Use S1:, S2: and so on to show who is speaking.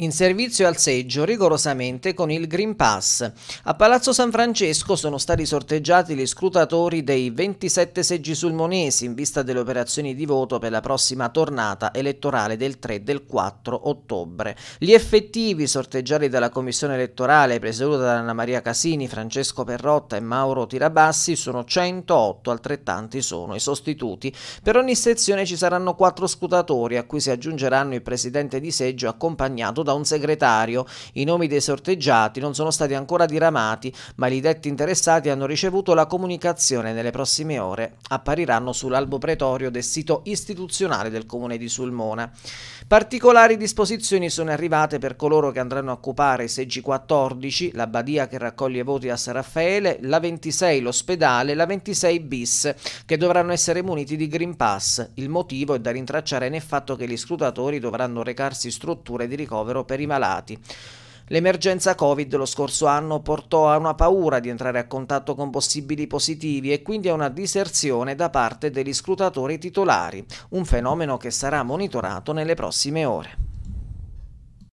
S1: In servizio al seggio rigorosamente con il Green Pass. A Palazzo San Francesco sono stati sorteggiati gli scrutatori dei 27 seggi sulmonesi in vista delle operazioni di voto per la prossima tornata elettorale del 3 e del 4 ottobre. Gli effettivi sorteggiati dalla commissione elettorale presieduta da Anna Maria Casini, Francesco Perrotta e Mauro Tirabassi sono 108, altrettanti sono i sostituti. Per ogni sezione ci saranno quattro scrutatori a cui si aggiungeranno il presidente di seggio accompagnato da un segretario. I nomi dei sorteggiati non sono stati ancora diramati, ma gli detti interessati hanno ricevuto la comunicazione nelle prossime ore. Appariranno sull'albo pretorio del sito istituzionale del comune di Sulmona. Particolari disposizioni sono arrivate per coloro che andranno a occupare i seggi 14, la badia che raccoglie voti a San Raffaele, la 26 l'ospedale, la 26 bis, che dovranno essere muniti di Green Pass. Il motivo è da rintracciare nel fatto che gli scrutatori dovranno recarsi strutture di ricovero all'estero per i malati. L'emergenza Covid lo scorso anno portò a una paura di entrare a contatto con possibili positivi e quindi a una diserzione da parte degli scrutatori titolari, un fenomeno che sarà monitorato nelle prossime ore.